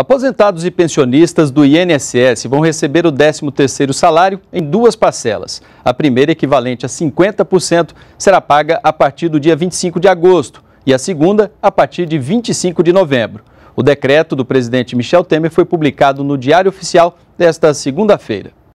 Aposentados e pensionistas do INSS vão receber o 13º salário em duas parcelas. A primeira, equivalente a 50%, será paga a partir do dia 25 de agosto e a segunda a partir de 25 de novembro. O decreto do presidente Michel Temer foi publicado no Diário Oficial desta segunda-feira.